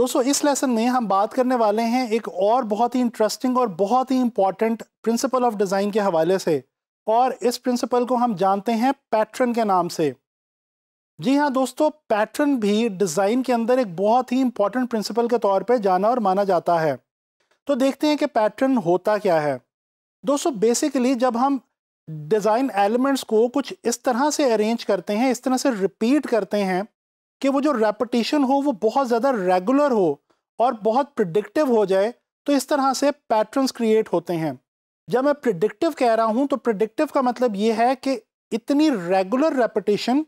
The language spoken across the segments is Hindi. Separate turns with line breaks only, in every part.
दोस्तों इस लेसन में हम बात करने वाले हैं एक और बहुत ही इंटरेस्टिंग और बहुत ही इम्पॉर्टेंट प्रिंसिपल ऑफ डिज़ाइन के हवाले से और इस प्रिंसिपल को हम जानते हैं पैटर्न के नाम से जी हाँ दोस्तों पैटर्न भी डिज़ाइन के अंदर एक बहुत ही इंपॉर्टेंट प्रिंसिपल के तौर पर जाना और माना जाता है तो देखते हैं कि पैटर्न होता क्या है दोस्तों बेसिकली जब हम डिज़ाइन एलिमेंट्स को कुछ इस तरह से अरेंज करते हैं इस तरह से रिपीट करते हैं कि वो जो रेपटेशन हो वो बहुत ज़्यादा रेगुलर हो और बहुत प्रिडिक्टिव हो जाए तो इस तरह से पैटर्न्स क्रिएट होते हैं जब मैं प्रिडिक्टिव कह रहा हूँ तो प्रिडिक्टिव का मतलब ये है कि इतनी रेगुलर रेपटेशन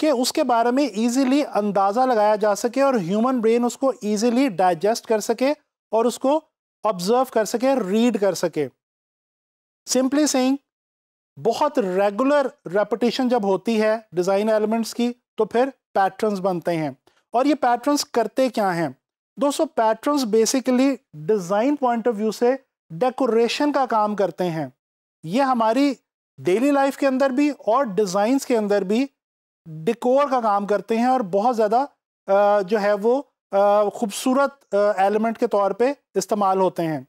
कि उसके बारे में ईजीली अंदाज़ा लगाया जा सके और ह्यूमन ब्रेन उसको ईजीली डाइजेस्ट कर सके और उसको ऑब्जर्व कर सके रीड कर सके सिंपली सेइंग बहुत रेगुलर रेपटेशन जब होती है डिज़ाइन एलिमेंट्स की तो फिर पैटर्न्स बनते हैं और ये पैटर्न्स करते क्या हैं दोस्तों patterns basically design point of view से डेकोरेशन का काम करते हैं ये हमारी डेली लाइफ के अंदर भी और डिज़ाइंस के अंदर भी डिकोर का काम करते हैं और बहुत ज़्यादा जो है वो खूबसूरत एलिमेंट के तौर पे इस्तेमाल होते हैं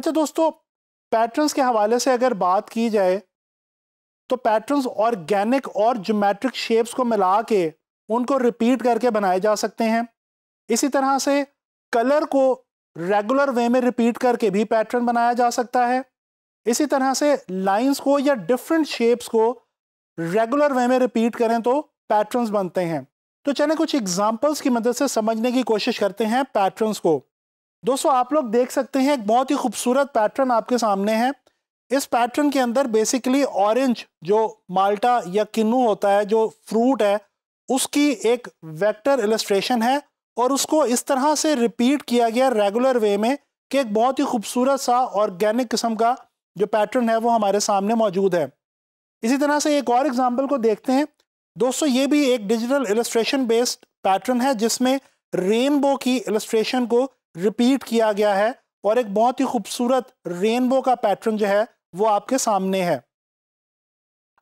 अच्छा दोस्तों पैटर्न्स के हवाले से अगर बात की जाए तो पैटर्न्स ऑर्गेनिक और जोमेट्रिक शेप्स को मिला के उनको रिपीट करके बनाए जा सकते हैं इसी तरह से कलर को रेगुलर वे में रिपीट करके भी पैटर्न बनाया जा सकता है इसी तरह से लाइंस को या डिफरेंट शेप्स को रेगुलर वे में रिपीट करें तो पैटर्न्स बनते हैं तो चले कुछ एग्जांपल्स की मदद से समझने की कोशिश करते हैं पैटर्न्स को दोस्तों आप लोग देख सकते हैं एक बहुत ही खूबसूरत पैटर्न आपके सामने है इस पैटर्न के अंदर बेसिकली ऑरेंज जो माल्टा या किन्नू होता है जो फ्रूट है उसकी एक वेक्टर इलस्ट्रेशन है और उसको इस तरह से रिपीट किया गया रेगुलर वे में कि एक बहुत ही खूबसूरत सा ऑर्गेनिक किस्म का जो पैटर्न है वो हमारे सामने मौजूद है इसी तरह से एक और एग्जाम्पल को देखते हैं दोस्तों ये भी एक डिजिटल इलस्ट्रेशन बेस्ड पैटर्न है जिसमें रेनबो की इलस्ट्रेशन को रिपीट किया गया है और एक बहुत ही खूबसूरत रेनबो का पैटर्न जो है वो आपके सामने है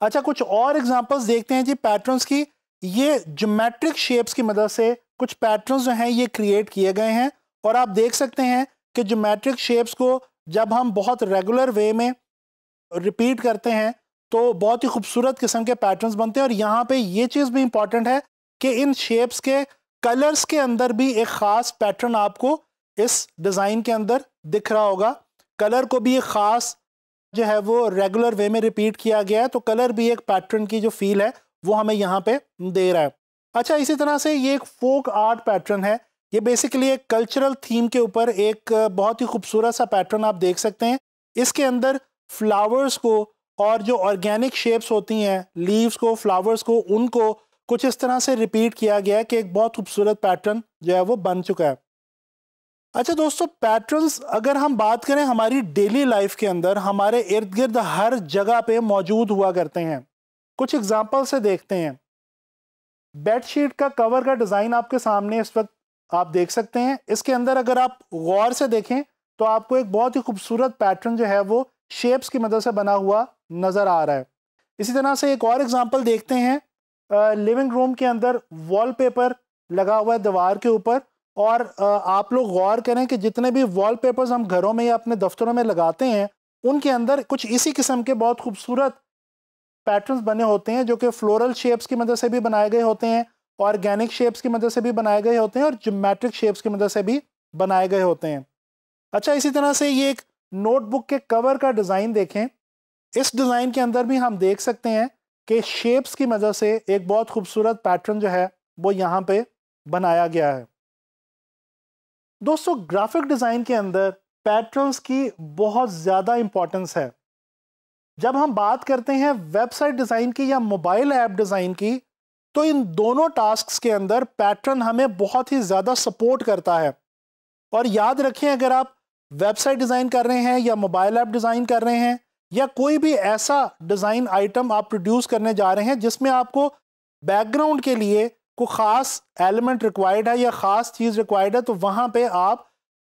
अच्छा कुछ और एग्जाम्पल्स देखते हैं जी पैटर्न्स की ये जोमेट्रिक शेप्स की मदद से कुछ पैटर्न्स जो हैं ये क्रिएट किए गए हैं और आप देख सकते हैं कि जोमेट्रिक शेप्स को जब हम बहुत रेगुलर वे में रिपीट करते हैं तो बहुत ही खूबसूरत किस्म के पैटर्न्स बनते हैं और यहाँ पे ये चीज़ भी इम्पॉर्टेंट है कि इन शेप्स के कलर्स के अंदर भी एक ख़ास पैटर्न आपको इस डिज़ाइन के अंदर दिख रहा होगा कलर को भी एक ख़ास जो है वो रेगुलर वे में रिपीट किया गया है तो कलर भी एक पैटर्न की जो फील है वो हमें यहाँ पे दे रहा है अच्छा इसी तरह से ये एक फोक आर्ट पैटर्न है ये बेसिकली एक कल्चरल थीम के ऊपर एक बहुत ही खूबसूरत सा पैटर्न आप देख सकते हैं इसके अंदर फ्लावर्स को और जो ऑर्गेनिक शेप्स होती हैं लीव्स को फ्लावर्स को उनको कुछ इस तरह से रिपीट किया गया है कि एक बहुत खूबसूरत पैटर्न जो है वो बन चुका है अच्छा दोस्तों पैटर्न्स अगर हम बात करें हमारी डेली लाइफ के अंदर हमारे इर्द गिर्द हर जगह पे मौजूद हुआ करते हैं कुछ एग्जाम्पल से देखते हैं बेडशीट का कवर का डिज़ाइन आपके सामने इस वक्त आप देख सकते हैं इसके अंदर अगर आप गौर से देखें तो आपको एक बहुत ही खूबसूरत पैटर्न जो है वो शेप्स की मदद से बना हुआ नज़र आ रहा है इसी तरह से एक और एग्जांपल देखते हैं लिविंग रूम के अंदर वॉलपेपर लगा हुआ है दीवार के ऊपर और आप लोग गौर करें कि जितने भी वॉलपेपर्स हम घरों में या अपने दफ्तरों में लगाते हैं उनके अंदर कुछ इसी किस्म के बहुत खूबसूरत पैटर्न्स बने होते हैं जो कि फ्लोरल शेप्स की मदद से भी बनाए गए होते हैं ऑर्गेनिक शेप्स की मदद से भी बनाए गए होते हैं और जोमेट्रिक शेप्स की मदद से भी बनाए गए होते हैं अच्छा इसी तरह से ये एक नोटबुक के कवर का डिज़ाइन देखें इस डिज़ाइन के अंदर भी हम देख सकते हैं कि शेप्स की मदद से एक बहुत खूबसूरत पैटर्न जो है वो यहाँ पे बनाया गया है दोस्तों ग्राफिक डिज़ाइन के अंदर पैटर्न्स की बहुत ज़्यादा इम्पॉर्टेंस है जब हम बात करते हैं वेबसाइट डिज़ाइन की या मोबाइल ऐप डिज़ाइन की तो इन दोनों टास्क के अंदर पैटर्न हमें बहुत ही ज़्यादा सपोर्ट करता है और याद रखें अगर आप वेबसाइट डिज़ाइन कर रहे हैं या मोबाइल ऐप डिज़ाइन कर रहे हैं या कोई भी ऐसा डिज़ाइन आइटम आप प्रोड्यूस करने जा रहे हैं जिसमें आपको बैकग्राउंड के लिए कोई ख़ास एलिमेंट रिक्वायर्ड है या ख़ास चीज़ रिक्वायर्ड है तो वहाँ पे आप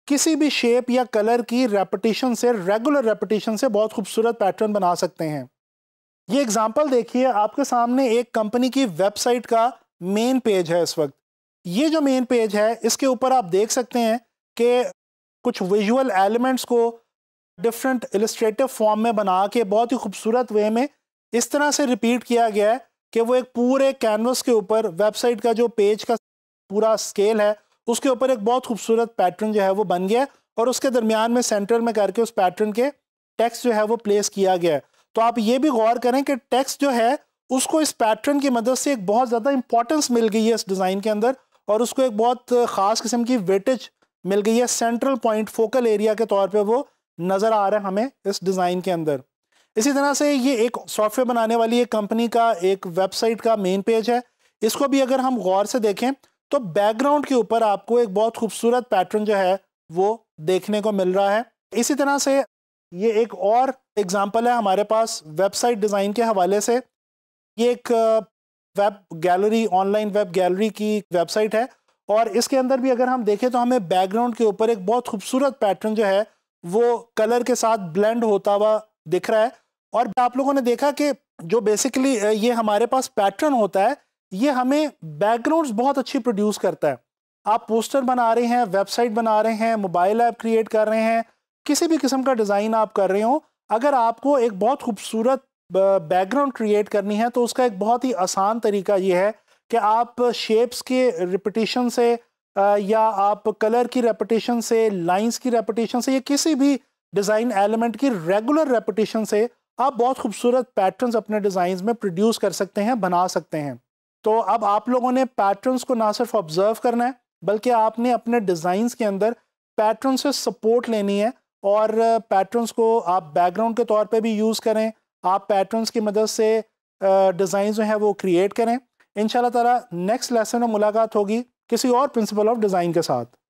किसी भी शेप या कलर की रेपिटेशन से रेगुलर रेपिटेशन से बहुत खूबसूरत पैटर्न बना सकते हैं ये एग्जांपल देखिए आपके सामने एक कंपनी की वेबसाइट का मेन पेज है इस वक्त ये जो मेन पेज है इसके ऊपर आप देख सकते हैं कि कुछ विजुअल एलिमेंट्स को डिफरेंट इलस्ट्रेटिव फॉर्म में बना के बहुत ही खूबसूरत वे में इस तरह से रिपीट किया गया है कि वो एक पूरे कैनवस के ऊपर वेबसाइट का जो पेज का पूरा स्केल है उसके ऊपर एक बहुत खूबसूरत पैटर्न जो है वो बन गया और उसके दरमियान में सेंटर में करके उस पैटर्न के टेक्स्ट जो है वो प्लेस किया गया तो आप ये भी गौर करें कि टेक्स्ट जो है उसको इस पैटर्न की मदद से एक बहुत ज़्यादा इंपॉर्टेंस मिल गई है इस डिज़ाइन के अंदर और उसको एक बहुत ख़ास किस्म की वेटेज मिल गई है सेंट्रल पॉइंट फोकल एरिया के तौर पे वो नज़र आ रहा है हमें इस डिज़ाइन के अंदर इसी तरह से ये एक सॉफ्टवेयर बनाने वाली एक कंपनी का एक वेबसाइट का मेन पेज है इसको भी अगर हम गौर से देखें तो बैकग्राउंड के ऊपर आपको एक बहुत खूबसूरत पैटर्न जो है वो देखने को मिल रहा है इसी तरह से ये एक और एग्जांपल है हमारे पास वेबसाइट डिज़ाइन के हवाले से ये एक web gallery online web gallery की वेबसाइट है और इसके अंदर भी अगर हम देखें तो हमें बैकग्राउंड के ऊपर एक बहुत खूबसूरत पैटर्न जो है वो कलर के साथ ब्लेंड होता हुआ दिख रहा है और आप लोगों ने देखा कि जो बेसिकली ये हमारे पास पैटर्न होता है ये हमें बैकग्राउंड्स बहुत अच्छी प्रोड्यूस करता है आप पोस्टर बना रहे हैं वेबसाइट बना रहे हैं मोबाइल ऐप क्रिएट कर रहे हैं किसी भी किस्म का डिज़ाइन आप कर रहे हो अगर आपको एक बहुत खूबसूरत बैकग्राउंड क्रिएट करनी है तो उसका एक बहुत ही आसान तरीका ये है कि आप शेप्स के रिपीटिशन से या आप कलर की रेपटेशन से लाइंस की रेपटेशन से या किसी भी डिज़ाइन एलिमेंट की रेगुलर रेपटेशन से आप बहुत खूबसूरत पैटर्न्स अपने डिज़ाइन में प्रोड्यूस कर सकते हैं बना सकते हैं तो अब आप लोगों ने पैटर्न्स को ना सिर्फ ऑब्जर्व करना है बल्कि आपने अपने डिज़ाइंस के अंदर पैटर्न से सपोर्ट लेनी है और पैटर्न्स को आप बैकग्राउंड के तौर पे भी यूज़ करें आप पैटर्न्स की मदद से डिज़ाइन जो है वो क्रिएट करें इन ताला नेक्स्ट लेसन में मुलाकात होगी किसी और प्रिंसिपल ऑफ डिज़ाइन के साथ